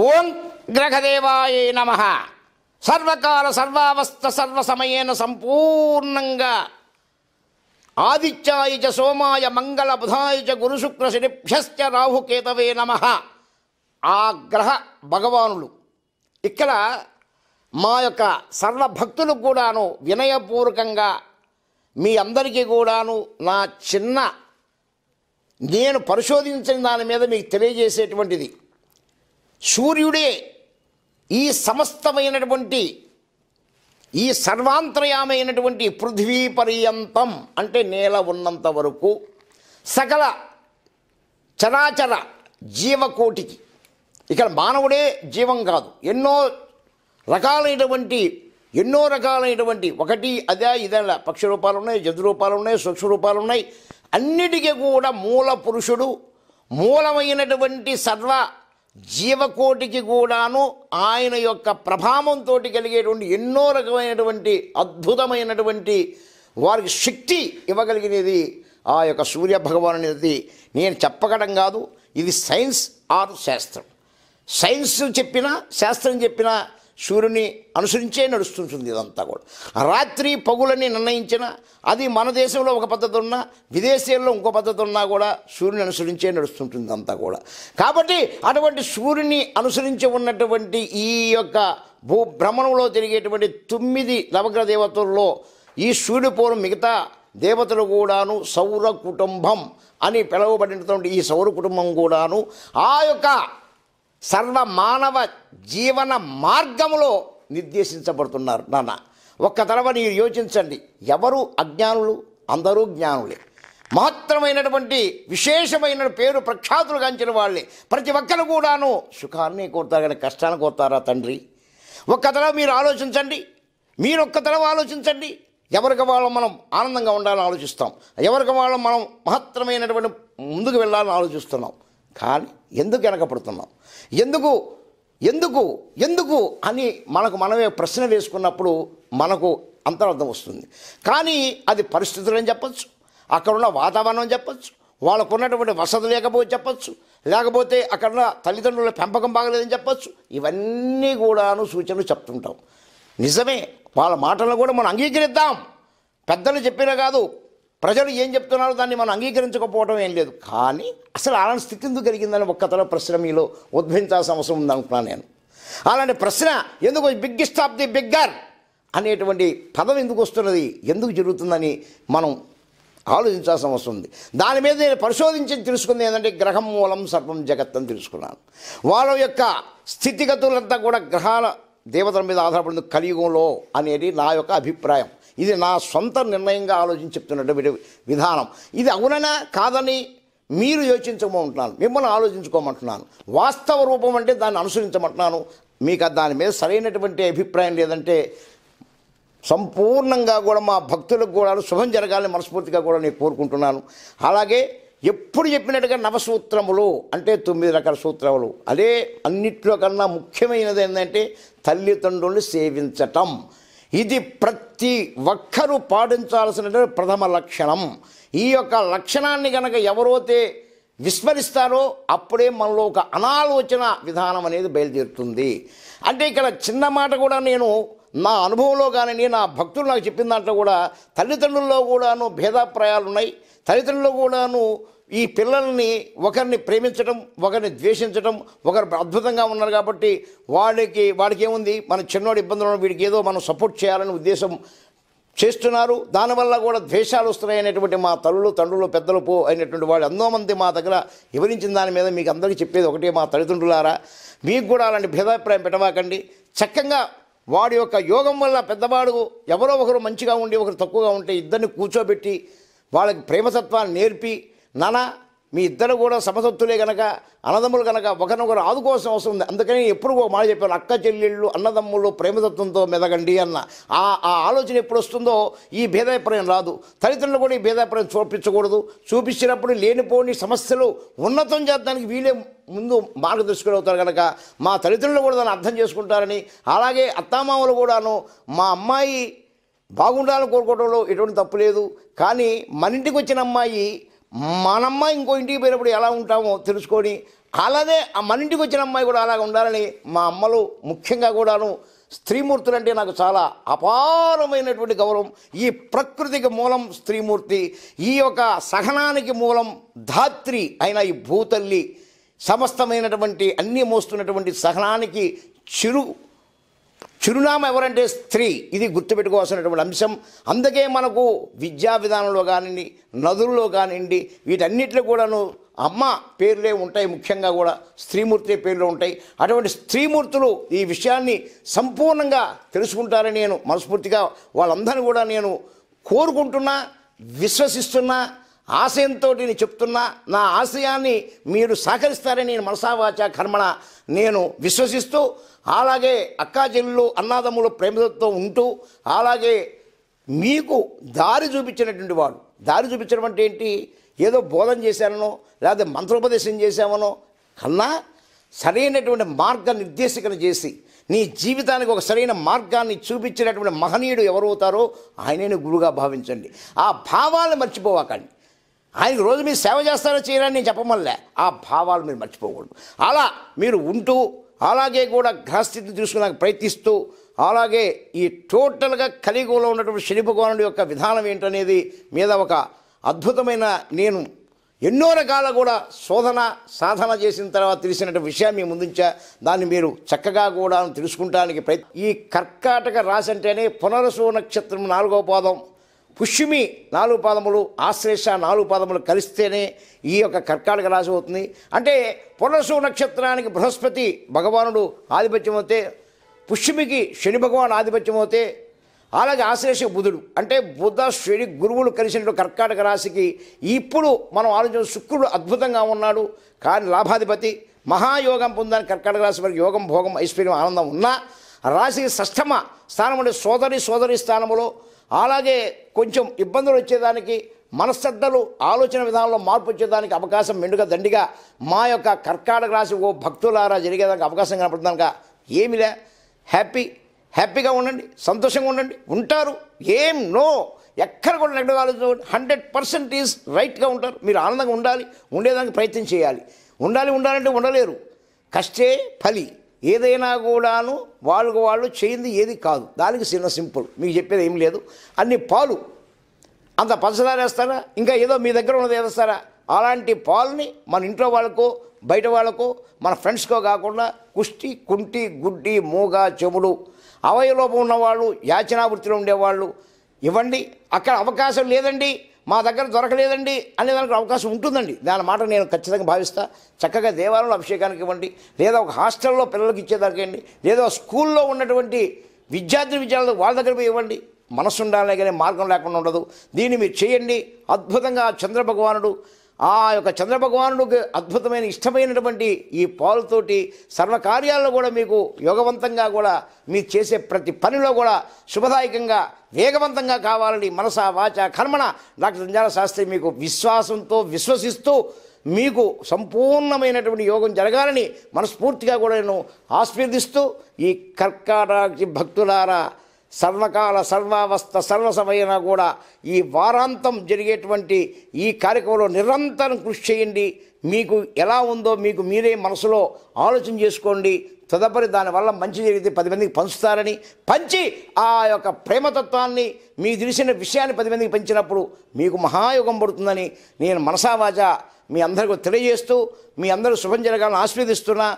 ఓం గ్రహదేవాయ నమ సర్వకాల సర్వావస్థ సర్వసమయేన సంపూర్ణంగా ఆదిత్యాయ సోమాయ మంగళ బుధాయ గురుశుక్ర శనిభ్యశ్చ రాహుకేతవే నమ ఆ గ్రహ భగవానులు ఇక్కడ మా యొక్క సర్వ కూడాను వినయపూర్వకంగా మీ అందరికీ కూడాను నా చిన్న నేను పరిశోధించిన దాని మీద మీకు తెలియజేసేటువంటిది సూర్యుడే ఈ సమస్తమైనటువంటి ఈ సర్వాంతర్యామైనటువంటి పృథ్వీ పర్యంతం అంటే నేల ఉన్నంత వరకు సకల చరాచర జీవకోటికి ఇక్కడ మానవుడే జీవం కాదు ఎన్నో రకాలైనటువంటి ఎన్నో రకాలైనటువంటి ఒకటి అదే ఇదేలా పక్ష రూపాలు ఉన్నాయి జంతు రూపాలు ఉన్నాయి సూక్ష్మ రూపాలు ఉన్నాయి అన్నిటికీ కూడా మూల పురుషుడు మూలమైనటువంటి సర్వ జీవకోటికి కూడాను ఆయన యొక్క ప్రభావంతో కలిగేటువంటి ఎన్నో రకమైనటువంటి అద్భుతమైనటువంటి వారికి శక్తి ఇవ్వగలిగినది ఆ యొక్క సూర్య అనేది నేను చెప్పగడం కాదు ఇది సైన్స్ ఆర్ శాస్త్రం సైన్స్ చెప్పినా శాస్త్రం చెప్పినా సూర్యుని అనుసరించే నడుస్తుంటుంది ఇదంతా కూడా రాత్రి పగులని నిర్ణయించిన అది మన దేశంలో ఒక పద్ధతి ఉన్నా విదేశీయుల్లో ఇంకో పద్ధతి ఉన్నా కూడా సూర్యుని అనుసరించే నడుస్తుంటుంది అంతా కూడా కాబట్టి అటువంటి సూర్యుని అనుసరించి ఉన్నటువంటి ఈ యొక్క భూ భ్రమణంలో జరిగేటువంటి తొమ్మిది నవగ్రహ దేవతల్లో ఈ సూర్యుడు పోలు మిగతా దేవతలు కూడాను సౌర కుటుంబం అని పిలువబడినటువంటి ఈ సౌర కుటుంబం కూడాను ఆ యొక్క సర్వ మానవ జీవన మార్గములో నిర్దేశించబడుతున్నారు నాన్న ఒక్క తరవ మీరు యోచించండి ఎవరు అజ్ఞానులు అందరూ జ్ఞానులే మహత్తరమైనటువంటి విశేషమైన పేరు ప్రఖ్యాతులు గాంచిన వాళ్ళే ప్రతి ఒక్కరు కూడాను సుఖాన్ని కోరుతారు కానీ కష్టాన్ని కోరుతారా తండ్రి ఒక్క తరవ మీరు ఆలోచించండి మీరు ఒక్క తరవ ఆలోచించండి ఎవరికి వాళ్ళు మనం ఆనందంగా ఉండాలని ఆలోచిస్తాం ఎవరికి వాళ్ళు మనం మహత్తరమైనటువంటి ముందుకు వెళ్ళాలని ఆలోచిస్తున్నాం కానీ ఎందుకు వెనకపడుతున్నాం ఎందుకు ఎందుకు ఎందుకు అని మనకు మనమే ప్రశ్న వేసుకున్నప్పుడు మనకు అంతరార్థం వస్తుంది కానీ అది పరిస్థితులని చెప్పచ్చు అక్కడున్న వాతావరణం చెప్పచ్చు వాళ్ళకు ఉన్నటువంటి వసతి లేకపోతే చెప్పచ్చు లేకపోతే అక్కడ తల్లిదండ్రుల పెంపకం బాగలేదని చెప్పచ్చు ఇవన్నీ కూడాను సూచనలు చెప్తుంటాం నిజమే వాళ్ళ మాటలను కూడా మనం అంగీకరిద్దాం పెద్దలు చెప్పినా కాదు ప్రజలు ఏం చెప్తున్నారో దాన్ని మనం అంగీకరించకపోవడం ఏం లేదు కానీ అసలు అలాంటి స్థితి ఎందుకు కలిగిందని ఒక్కతల ప్రశ్న మీలో ఉద్భవించాల్సిన అవసరం ఉందనుకున్నాను నేను అలాంటి ప్రశ్న ఎందుకు బిగ్గెస్ట్ ఆఫ్ ది బిగ్గర్ అనేటువంటి పదం ఎందుకు వస్తున్నది ఎందుకు జరుగుతుందని మనం ఆలోచించాల్సిన అవసరం ఉంది దాని మీద నేను పరిశోధించి తెలుసుకుంది ఏంటంటే గ్రహం మూలం సర్వం జగత్ అని తెలుసుకున్నాను వాళ్ళ యొక్క స్థితిగతులంతా కూడా గ్రహాల దేవతల మీద ఆధారపడింది కలియుగంలో అనేది నా యొక్క అభిప్రాయం ఇది నా సొంత నిర్ణయంగా ఆలోచించి చెప్తున్నటువంటి విధానం ఇది అవుననా కాదని మీరు యోచించమంటున్నాను మిమ్మల్ని ఆలోచించుకోమంటున్నాను వాస్తవ రూపం అంటే దాన్ని అనుసరించమంటున్నాను మీకు దాని మీద సరైనటువంటి అభిప్రాయం లేదంటే సంపూర్ణంగా కూడా మా భక్తులకు కూడా శుభం జరగాలని మనస్ఫూర్తిగా కూడా నేను కోరుకుంటున్నాను అలాగే ఎప్పుడు చెప్పినట్టుగా నవసూత్రములు అంటే తొమ్మిది రకాల సూత్రములు అదే అన్నిట్లో కన్నా ముఖ్యమైనది ఏంటంటే తల్లిదండ్రుల్ని సేవించటం ఇది ప్రతి ఒక్కరూ పాటించాల్సిన ప్రథమ లక్షణం ఈ యొక్క లక్షణాన్ని కనుక ఎవరైతే విస్మరిస్తారో అప్పుడే మనలో ఒక అనాలోచన విధానం అనేది బయలుదేరుతుంది అంటే ఇక్కడ చిన్న మాట కూడా నేను నా అనుభవంలో కానీ నా భక్తులు నాకు చెప్పిన దాంట్లో కూడా తల్లిదండ్రుల్లో కూడాను భేదాప్రాయాలు ఉన్నాయి తల్లిదండ్రులు కూడాను ఈ పిల్లల్ని ఒకరిని ప్రేమించడం ఒకరిని ద్వేషించడం ఒకరు అద్భుతంగా ఉన్నారు కాబట్టి వాడికి వాడికి ఏముంది మన చిన్నవాడి ఇబ్బందులు వీడికి ఏదో మనం సపోర్ట్ చేయాలనే ఉద్దేశం చేస్తున్నారు దానివల్ల కూడా ద్వేషాలు అనేటువంటి మా తల్లులు తండ్రులు పెద్దలు పో అయినటువంటి వాళ్ళు ఎంతోమంది మా దగ్గర వివరించిన దాని మీద మీకు అందరికీ చెప్పేది ఒకటే మా తల్లిదండ్రులారా మీకు కూడా అలాంటి భేదాభిప్రాయం పెట్టవాకండి చక్కగా వాడి యొక్క యోగం వల్ల పెద్దవాడు ఎవరో ఒకరు మంచిగా ఉండి ఒకరు తక్కువగా ఉంటే ఇద్దరిని కూర్చోబెట్టి వాళ్ళకి ప్రేమతత్వాన్ని నేర్పి నానా మీ ఇద్దరు కూడా సమసత్తులే కనుక అన్నదమ్ములు కనుక ఒకరినొకరు ఆదుకోవాల్సిన అవసరం ఉంది అందుకని ఎప్పుడు ఒక మాట చెప్పాను అక్క చెల్లెళ్ళు అన్నదమ్ములు ప్రేమతత్వంతో మెదగండి అన్న ఆ ఆ ఆలోచన ఎప్పుడు వస్తుందో ఈ భేదాభిప్రాయం రాదు తల్లిదండ్రులు కూడా ఈ భేదాభిప్రాయం చూపించకూడదు చూపించినప్పుడు లేనిపోని సమస్యలు ఉన్నతం చేద్దానికి వీలే ముందు మార్గదర్శకులు అవుతారు కనుక మా తల్లిదండ్రులు కూడా దాన్ని అర్థం చేసుకుంటారని అలాగే అత్తామామలు కూడాను మా అమ్మాయి బాగుండాలని కోరుకోవడంలో ఎటువంటి తప్పు లేదు కానీ మన ఇంటికి వచ్చిన అమ్మాయి మనమ్మ ఇంకో ఇంటికి పోయినప్పుడు ఎలా ఉంటామో తెలుసుకొని ఆ మన ఇంటికి వచ్చిన అమ్మాయి కూడా అలాగ ఉండాలని మా అమ్మలు ముఖ్యంగా కూడాను స్త్రీమూర్తులు అంటే నాకు చాలా అపారమైనటువంటి గౌరవం ఈ ప్రకృతికి మూలం స్త్రీమూర్తి ఈ యొక్క సహనానికి మూలం ధాత్రి అయిన ఈ భూతల్లి సమస్తమైనటువంటి అన్నీ మోస్తున్నటువంటి సహనానికి చిరు చిరునామా ఎవరంటే స్త్రీ ఇది గుర్తుపెట్టుకోవాల్సినటువంటి అంశం అందుకే మనకు విద్యా విధానంలో కానివ్వండి నదుల్లో కానివ్వండి వీటన్నిటిలో కూడాను అమ్మ పేర్లే ఉంటాయి ముఖ్యంగా కూడా స్త్రీమూర్తి పేర్లు ఉంటాయి అటువంటి స్త్రీమూర్తులు ఈ విషయాన్ని సంపూర్ణంగా తెలుసుకుంటారని నేను మనస్ఫూర్తిగా వాళ్ళందరినీ కూడా నేను కోరుకుంటున్నా విశ్వసిస్తున్నా ఆశయంతో నేను చెప్తున్నా నా ఆశయాన్ని మీరు సహకరిస్తారని నేను మనసావాచ కర్మణ నేను విశ్వసిస్తూ అలాగే అక్కాజల్లు అన్నాదమ్ములు ప్రేమతో ఉంటూ అలాగే మీకు దారి చూపించినటువంటి వాడు దారి చూపించడం అంటే ఏంటి ఏదో బోధన చేశానో లేదా మంత్రోపదేశం చేశామనో కన్నా సరైనటువంటి మార్గ నిర్దేశకన చేసి నీ జీవితానికి ఒక సరైన మార్గాన్ని చూపించినటువంటి మహనీయుడు ఎవరవుతారో ఆయనే గురువుగా భావించండి ఆ భావాలను మర్చిపోవాకండి ఆయనకి రోజు మీరు సేవ చేస్తారో చేయరని నేను చెప్పమల్లే ఆ భావాలు మీరు మర్చిపోకూడదు అలా మీరు ఉంటూ అలాగే కూడా గ్రహస్థితిని చూసుకున్నాక ప్రయత్నిస్తూ అలాగే ఈ టోటల్గా కలియుగంలో ఉన్నటువంటి శని భగవానుడి యొక్క విధానం ఏంటనేది మీద ఒక అద్భుతమైన నేను ఎన్నో రకాల కూడా శోధన సాధన చేసిన తర్వాత తెలిసినటువంటి విషయం మీ ముందుంచా దాన్ని మీరు చక్కగా కూడా తెలుసుకుంటానికి ప్రయత్ ఈ కర్కాటక రాశి అంటేనే పునరసు నక్షత్రం నాలుగో పాదం పుష్యమి నాలుగు పాదములు ఆశ్లేష నాలుగు పాదములు కలిస్తేనే ఈ యొక్క కర్కాటక రాశి అవుతుంది అంటే పునసు నక్షత్రానికి బృహస్పతి భగవానుడు ఆధిపత్యం అయితే పుష్యమికి శని భగవాన్ ఆధిపత్యం అయితే అలాగే ఆశ్లేష బుధుడు అంటే బుధ శని గురువులు కలిసిన కర్కాటక రాశికి ఇప్పుడు మనం ఆలోచన శుక్రుడు అద్భుతంగా ఉన్నాడు కానీ లాభాధిపతి మహాయోగం పొందాలని కర్కాటక రాశి వారికి యోగం భోగం ఐశ్వర్యం ఆనందం ఉన్నా రాశికి షష్టమ స్థానం అంటే సోదరి సోదరి స్థానంలో అలాగే కొంచెం ఇబ్బందులు వచ్చేదానికి మనశ్రద్ధలు ఆలోచన విధానంలో మార్పు వచ్చేదానికి అవకాశం మెండుగా దండిగా మా యొక్క కర్కాటక రాశి ఓ భక్తులారా జరిగేదానికి అవకాశం కనపడదానిక ఏమిలే హ్యాపీ హ్యాపీగా ఉండండి సంతోషంగా ఉండండి ఉంటారు ఏం నో ఎక్కడ కూడా నెగటివ్ ఆలోచించకండి హండ్రెడ్ పర్సెంట్ ఈజ్ రైట్గా ఉంటారు మీరు ఆనందంగా ఉండాలి ఉండేదానికి ప్రయత్నం చేయాలి ఉండాలి ఉండాలంటే ఉండలేరు కష్టే ఫలి ఏదైనా కూడాను వాళ్ళకు వాళ్ళు చేయింది ఏది కాదు దానికి చిన్న సింపుల్ మీకు చెప్పేది ఏం లేదు అన్ని పాలు అంత పంచదార వేస్తారా ఇంకా ఏదో మీ దగ్గర ఉన్నది వేస్తారా అలాంటి పాలని మన ఇంట్లో వాళ్ళకు బయట వాళ్ళకు మన ఫ్రెండ్స్కో కాకుండా కుష్టి కుంటి గుడ్డి మూగ చెముడు అవయలోపం ఉన్నవాళ్ళు యాచనావృత్తిలో ఉండేవాళ్ళు ఇవ్వండి అక్కడ అవకాశం లేదండి మా దగ్గర దొరకలేదండి అనే దానికి అవకాశం ఉంటుందండి దాని మాట నేను ఖచ్చితంగా భావిస్తా చక్కగా దేవాలయంలో అభిషేకానికి ఇవ్వండి లేదా ఒక హాస్టల్లో పిల్లలకి ఇచ్చేదానికి ఇవ్వండి లేదా స్కూల్లో ఉన్నటువంటి విద్యార్థి విద్యార్థులు వాళ్ళ దగ్గర పోయి ఇవ్వండి మనసు ఉండాలనే కానీ మార్గం లేకుండా ఉండదు దీన్ని మీరు చేయండి అద్భుతంగా చంద్రభగవానుడు ఆ యొక్క చంద్రభగవానుడికి అద్భుతమైన ఇష్టమైనటువంటి ఈ పాలుతోటి సర్వకార్యాల్లో కూడా మీకు యోగవంతంగా కూడా మీరు చేసే ప్రతి పనిలో కూడా శుభదాయకంగా వేగవంతంగా కావాలని మనస వాచ కర్మణ డాక్టర్ జంజాల శాస్త్రి మీకు విశ్వాసంతో విశ్వసిస్తూ మీకు సంపూర్ణమైనటువంటి యోగం జరగాలని మనస్ఫూర్తిగా కూడా నేను ఆస్వాదిస్తూ ఈ కర్కాటక భక్తులారా సర్వకాల సర్వావస్థ సర్వసమయన కూడా ఈ వారాంతం జరిగేటువంటి ఈ కార్యక్రమంలో నిరంతరం కృషి చేయండి మీకు ఎలా ఉందో మీకు మీరే మనసులో ఆలోచన చేసుకోండి తదుపరి దానివల్ల మంచి జరిగితే పది మందికి పంచుతారని పంచి ఆ యొక్క ప్రేమతత్వాన్ని మీ తెలిసిన విషయాన్ని పది మందికి పంచినప్పుడు మీకు మహాయోగం పడుతుందని నేను మనసావాజా మీ అందరికీ తెలియజేస్తూ మీ అందరూ శుభం జరగాలని ఆశీర్వదిస్తున్నా